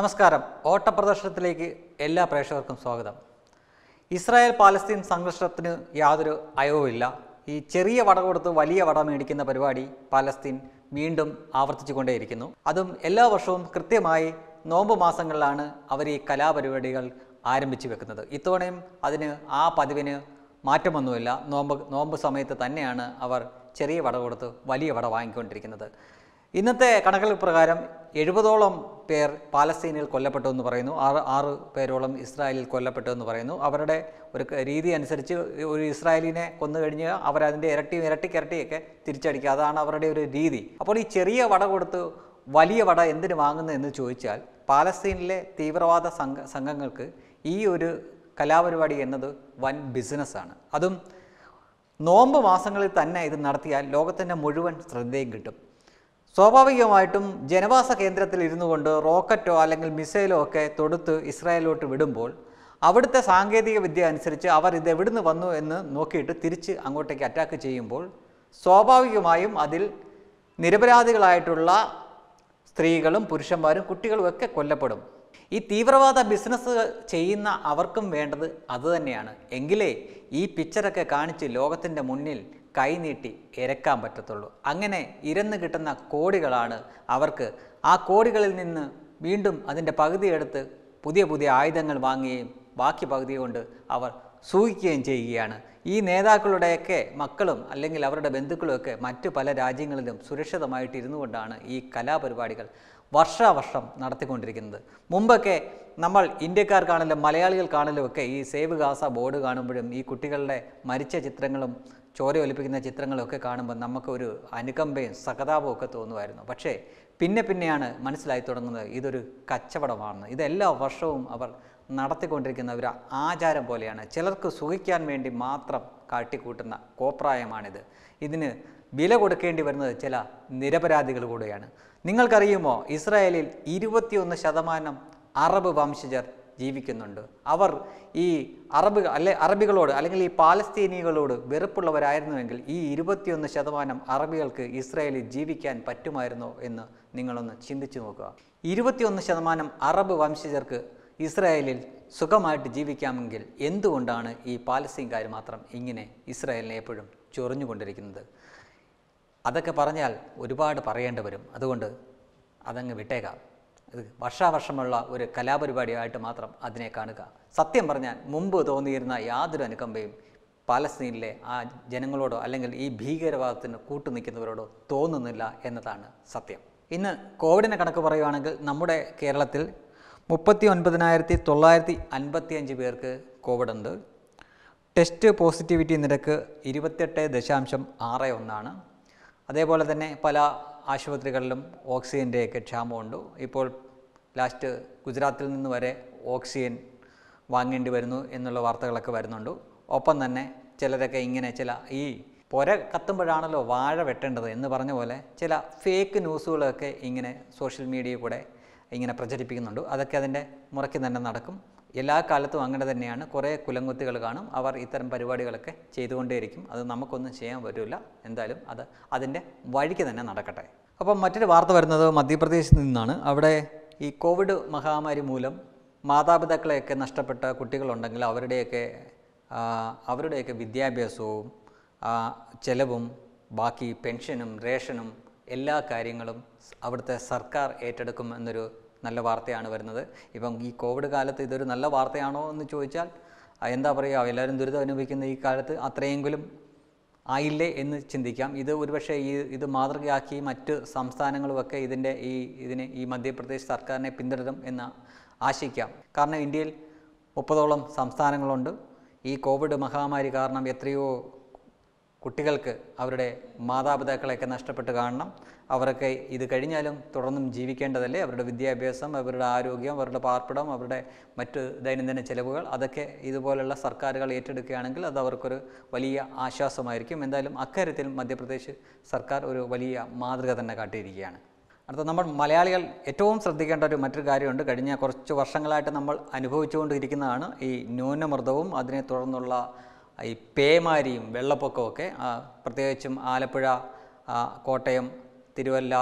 നമസ്കാരം ഓട്ടപ്രദർശനത്തിലേക്ക് എല്ലാ പ്രേക്ഷകർക്കും സ്വാഗതം ഇസ്രായേൽ പാലസ്തീൻ സംഘർഷത്തിന് യാതൊരു അയവുമില്ല ഈ ചെറിയ വട കൊടുത്ത് വലിയ വട മേടിക്കുന്ന പരിപാടി പാലസ്തീൻ വീണ്ടും ആവർത്തിച്ചുകൊണ്ടേയിരിക്കുന്നു അതും എല്ലാ വർഷവും കൃത്യമായി നോമ്പ് മാസങ്ങളിലാണ് അവർ ഈ കലാപരിപാടികൾ ആരംഭിച്ചു വെക്കുന്നത് ഇത്തവണയും അതിന് ആ പതിവിന് മാറ്റമൊന്നുമില്ല നോമ്പ് നോമ്പ് സമയത്ത് തന്നെയാണ് അവർ ചെറിയ വട കൊടുത്ത് വലിയ വട വാങ്ങിക്കൊണ്ടിരിക്കുന്നത് ഇന്നത്തെ കണക്കൽ പ്രകാരം എഴുപതോളം പേർ പാലസ്തീനിൽ കൊല്ലപ്പെട്ടു എന്ന് പറയുന്നു ആറ് ആറ് പേരോളം ഇസ്രായേലിൽ കൊല്ലപ്പെട്ടു എന്ന് പറയുന്നു അവരുടെ ഒരു രീതി അനുസരിച്ച് ഒരു ഇസ്രായേലിനെ കൊന്നു കഴിഞ്ഞ് അവരതിൻ്റെ ഇരട്ടി ഇരട്ടി കിരട്ടിയൊക്കെ തിരിച്ചടിക്കുക അതാണ് അവരുടെ ഒരു രീതി അപ്പോൾ ഈ ചെറിയ വട കൊടുത്ത് വലിയ വട എന്തിനു വാങ്ങുന്നു എന്ന് ചോദിച്ചാൽ പാലസ്തീനിലെ തീവ്രവാദ സംഘ സംഘങ്ങൾക്ക് ഈ ഒരു കലാപരിപാടി എന്നത് വൻ ബിസിനസ്സാണ് അതും നോമ്പ് മാസങ്ങളിൽ തന്നെ ഇത് നടത്തിയാൽ ലോകത്തിൻ്റെ മുഴുവൻ ശ്രദ്ധയും കിട്ടും സ്വാഭാവികമായിട്ടും ജനവാസ കേന്ദ്രത്തിൽ ഇരുന്നു കൊണ്ട് റോക്കറ്റോ അല്ലെങ്കിൽ മിസൈലോ ഒക്കെ തൊടുത്ത് ഇസ്രായേലിലോട്ട് വിടുമ്പോൾ അവിടുത്തെ സാങ്കേതിക വിദ്യ അനുസരിച്ച് അവർ ഇത് എവിടുന്ന് വന്നു എന്ന് നോക്കിയിട്ട് തിരിച്ച് അങ്ങോട്ടേക്ക് അറ്റാക്ക് ചെയ്യുമ്പോൾ സ്വാഭാവികമായും അതിൽ നിരപരാധികളായിട്ടുള്ള സ്ത്രീകളും പുരുഷന്മാരും കുട്ടികളും ഒക്കെ കൊല്ലപ്പെടും ഈ തീവ്രവാദ ബിസിനസ് ചെയ്യുന്ന അവർക്കും വേണ്ടത് അതുതന്നെയാണ് എങ്കിലേ ഈ പിക്ചറൊക്കെ കാണിച്ച് ലോകത്തിൻ്റെ മുന്നിൽ കൈനീട്ടി ഇരക്കാൻ പറ്റത്തുള്ളൂ അങ്ങനെ ഇരന്ന് കിട്ടുന്ന കോടികളാണ് അവർക്ക് ആ കോടികളിൽ നിന്ന് വീണ്ടും അതിൻ്റെ പകുതി എടുത്ത് പുതിയ പുതിയ ആയുധങ്ങൾ വാങ്ങുകയും ബാക്കി പകുതി കൊണ്ട് അവർ സൂഹിക്കുകയും ചെയ്യുകയാണ് ഈ നേതാക്കളുടെയൊക്കെ മക്കളും അല്ലെങ്കിൽ അവരുടെ ബന്ധുക്കളുമൊക്കെ മറ്റു പല രാജ്യങ്ങളിലും സുരക്ഷിതമായിട്ടിരുന്നു കൊണ്ടാണ് ഈ കലാപരിപാടികൾ വർഷാവർഷം നടത്തിക്കൊണ്ടിരിക്കുന്നത് മുമ്പൊക്കെ നമ്മൾ ഇന്ത്യക്കാർക്കാണെങ്കിലും മലയാളികൾക്കാണെങ്കിലും ഒക്കെ ഈ സേവ് ഗാസ ബോർഡ് കാണുമ്പോഴും ഈ കുട്ടികളുടെ മരിച്ച ചിത്രങ്ങളും ചോര ഒലിപ്പിക്കുന്ന ചിത്രങ്ങളൊക്കെ കാണുമ്പോൾ നമുക്കൊരു അനുകമ്പയും സഹതാപവും ഒക്കെ തോന്നുമായിരുന്നു പക്ഷേ പിന്നെ പിന്നെയാണ് മനസ്സിലായി തുടങ്ങുന്നത് ഇതൊരു കച്ചവടമാണ് ഇതെല്ലാ വർഷവും അവർ നടത്തിക്കൊണ്ടിരിക്കുന്ന ഒരു ആചാരം പോലെയാണ് ചിലർക്ക് സുഖിക്കാൻ വേണ്ടി മാത്രം കാട്ടിക്കൂട്ടുന്ന കോപ്രായമാണിത് ഇതിന് വില കൊടുക്കേണ്ടി വരുന്നത് ചില നിരപരാധികൾ കൂടെയാണ് നിങ്ങൾക്കറിയുമോ ഇസ്രായേലിൽ ഇരുപത്തിയൊന്ന് ശതമാനം അറബ് വംശജർ ജീവിക്കുന്നുണ്ട് അവർ ഈ അറബ് അല്ലെ അറബികളോട് അല്ലെങ്കിൽ ഈ പാലസ്തീനികളോട് വെറുപ്പുള്ളവരായിരുന്നുവെങ്കിൽ ഈ ഇരുപത്തിയൊന്ന് ശതമാനം അറബികൾക്ക് ഇസ്രായേലിൽ ജീവിക്കാൻ പറ്റുമായിരുന്നോ എന്ന് നിങ്ങളൊന്ന് ചിന്തിച്ചു നോക്കുക ഇരുപത്തിയൊന്ന് ശതമാനം അറബ് വംശജർക്ക് ഇസ്രായേലിൽ സുഖമായിട്ട് ജീവിക്കാമെങ്കിൽ എന്തുകൊണ്ടാണ് ഈ പാലസ്തീൻകാർ മാത്രം ഇങ്ങനെ ഇസ്രായേലിനെ എപ്പോഴും ചൊറിഞ്ഞുകൊണ്ടിരിക്കുന്നത് അതൊക്കെ പറഞ്ഞാൽ ഒരുപാട് പറയേണ്ടി വരും അതുകൊണ്ട് അതങ്ങ് വിട്ടേക്കാം അത് വർഷാവർഷമുള്ള ഒരു കലാപരിപാടിയായിട്ട് മാത്രം അതിനെ കാണുക സത്യം പറഞ്ഞാൽ മുമ്പ് തോന്നിയിരുന്ന യാതൊരു അനുകമ്പയും പാലസ്തീനിലെ ആ ജനങ്ങളോടോ അല്ലെങ്കിൽ ഈ ഭീകരവാദത്തിന് കൂട്ടുനിൽക്കുന്നവരോടോ തോന്നുന്നില്ല എന്നതാണ് സത്യം ഇന്ന് കോവിഡിനെ കണക്ക് പറയുകയാണെങ്കിൽ നമ്മുടെ കേരളത്തിൽ മുപ്പത്തി ഒൻപതിനായിരത്തി തൊള്ളായിരത്തി അഞ്ച് പേർക്ക് കോവിഡ് ഉണ്ട് ടെസ്റ്റ് പോസിറ്റിവിറ്റി നിരക്ക് ഇരുപത്തെട്ട് ദശാംശം ആറ് ഒന്നാണ് അതേപോലെ തന്നെ പല ആശുപത്രികളിലും ഓക്സിജൻ്റെയൊക്കെ ക്ഷാമമുണ്ട് ഇപ്പോൾ ലാസ്റ്റ് ഗുജറാത്തിൽ നിന്ന് വരെ ഓക്സിജൻ വാങ്ങേണ്ടി വരുന്നു എന്നുള്ള വാർത്തകളൊക്കെ വരുന്നുണ്ട് ഒപ്പം തന്നെ ചിലരൊക്കെ ഇങ്ങനെ ചില ഈ പുര കത്തുമ്പോഴാണല്ലോ വാഴ വെട്ടേണ്ടത് എന്ന് പറഞ്ഞ പോലെ ചില ഫേക്ക് ന്യൂസുകളൊക്കെ ഇങ്ങനെ സോഷ്യൽ മീഡിയയിൽ കൂടെ ഇങ്ങനെ പ്രചരിപ്പിക്കുന്നുണ്ട് അതൊക്കെ അതിൻ്റെ മുറയ്ക്ക് തന്നെ നടക്കും എല്ലാ കാലത്തും അങ്ങനെ തന്നെയാണ് കുറേ കുലങ്കുത്തികൾ കാണും അവർ ഇത്തരം പരിപാടികളൊക്കെ ചെയ്തുകൊണ്ടേയിരിക്കും അത് നമുക്കൊന്നും ചെയ്യാൻ പറ്റില്ല എന്തായാലും അത് അതിൻ്റെ വഴിക്ക് തന്നെ നടക്കട്ടെ അപ്പം മറ്റൊരു വാർത്ത വരുന്നത് മധ്യപ്രദേശിൽ നിന്നാണ് അവിടെ ഈ കോവിഡ് മഹാമാരി മൂലം മാതാപിതാക്കളെയൊക്കെ നഷ്ടപ്പെട്ട കുട്ടികളുണ്ടെങ്കിൽ അവരുടെയൊക്കെ അവരുടെയൊക്കെ വിദ്യാഭ്യാസവും ചെലവും ബാക്കി പെൻഷനും റേഷനും എല്ലാ കാര്യങ്ങളും അവിടുത്തെ സർക്കാർ ഏറ്റെടുക്കും എന്നൊരു നല്ല വാർത്തയാണ് വരുന്നത് ഇപ്പം ഈ കോവിഡ് കാലത്ത് ഇതൊരു നല്ല വാർത്തയാണോ എന്ന് ചോദിച്ചാൽ എന്താ പറയുക എല്ലാവരും ദുരിതം അനുഭവിക്കുന്ന ഈ കാലത്ത് അത്രയെങ്കിലും ആയില്ലേ എന്ന് ചിന്തിക്കാം ഇത് ഒരുപക്ഷെ ഈ ഇത് മാതൃകയാക്കി മറ്റ് സംസ്ഥാനങ്ങളുമൊക്കെ ഇതിൻ്റെ ഈ ഇതിനെ ഈ മധ്യപ്രദേശ് സർക്കാരിനെ പിന്തുടരും എന്ന് ആശിക്കാം കാരണം ഇന്ത്യയിൽ മുപ്പതോളം സംസ്ഥാനങ്ങളുണ്ട് ഈ കോവിഡ് മഹാമാരി കാരണം എത്രയോ കുട്ടികൾക്ക് അവരുടെ മാതാപിതാക്കളെയൊക്കെ നഷ്ടപ്പെട്ട് കാണണം അവരൊക്കെ ഇത് കഴിഞ്ഞാലും തുടർന്നും ജീവിക്കേണ്ടതല്ലേ അവരുടെ വിദ്യാഭ്യാസം അവരുടെ ആരോഗ്യം അവരുടെ പാർപ്പിടം അവരുടെ മറ്റ് ദൈനംദിന ചിലവുകൾ അതൊക്കെ ഇതുപോലുള്ള സർക്കാരുകൾ ഏറ്റെടുക്കുകയാണെങ്കിൽ അത് അവർക്കൊരു വലിയ ആശ്വാസമായിരിക്കും എന്തായാലും അക്കാര്യത്തിൽ മധ്യപ്രദേശ് സർക്കാർ ഒരു വലിയ മാതൃക തന്നെ കാട്ടിയിരിക്കുകയാണ് അടുത്ത നമ്മൾ മലയാളികൾ ഏറ്റവും ശ്രദ്ധിക്കേണ്ട ഒരു മറ്റൊരു കാര്യമുണ്ട് കഴിഞ്ഞ കുറച്ച് വർഷങ്ങളായിട്ട് നമ്മൾ അനുഭവിച്ചുകൊണ്ടിരിക്കുന്നതാണ് ഈ ന്യൂനമർദ്ദവും അതിനെ തുടർന്നുള്ള ഈ പേമാരിയും വെള്ളപ്പൊക്കമൊക്കെ പ്രത്യേകിച്ചും ആലപ്പുഴ കോട്ടയം തിരുവല്ല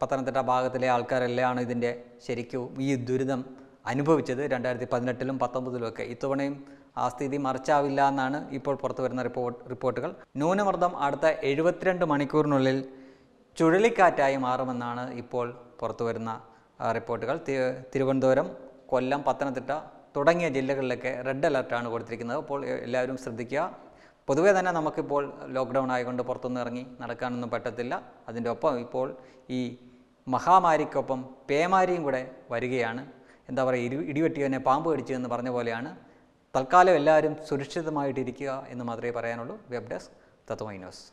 പത്തനംതിട്ട ഭാഗത്തിലെ ആൾക്കാരെല്ലാമാണ് ഇതിൻ്റെ ശരിക്കും ഈ ദുരിതം അനുഭവിച്ചത് രണ്ടായിരത്തി പതിനെട്ടിലും പത്തൊമ്പതിലും ഒക്കെ ഇത്തവണയും ആ സ്ഥിതി മറിച്ചാവില്ല എന്നാണ് ഇപ്പോൾ പുറത്തു വരുന്ന റിപ്പോർട്ട് റിപ്പോർട്ടുകൾ ന്യൂനമർദ്ദം അടുത്ത എഴുപത്തിരണ്ട് മണിക്കൂറിനുള്ളിൽ ചുഴലിക്കാറ്റായി മാറുമെന്നാണ് ഇപ്പോൾ പുറത്തു വരുന്ന റിപ്പോർട്ടുകൾ തിരുവനന്തപുരം കൊല്ലം പത്തനംതിട്ട തുടങ്ങിയ ജില്ലകളിലൊക്കെ റെഡ് അലർട്ടാണ് കൊടുത്തിരിക്കുന്നത് അപ്പോൾ എല്ലാവരും ശ്രദ്ധിക്കുക പൊതുവേ തന്നെ നമുക്കിപ്പോൾ ലോക്ക്ഡൗൺ ആയതുകൊണ്ട് പുറത്തൊന്നും ഇറങ്ങി നടക്കാനൊന്നും പറ്റത്തില്ല അതിൻ്റെ ഒപ്പം ഇപ്പോൾ ഈ മഹാമാരിക്കൊപ്പം പേമാരിയും കൂടെ വരികയാണ് എന്താ പറയുക ഇരു ഇടിവെട്ടിയവനെ പാമ്പ് കടിച്ചു എന്ന് പറഞ്ഞ പോലെയാണ് തൽക്കാലം എല്ലാവരും സുരക്ഷിതമായിട്ടിരിക്കുക എന്ന് മാത്രമേ പറയാനുള്ളൂ വെബ് ഡെസ്ക് തത്വമൈനോസ്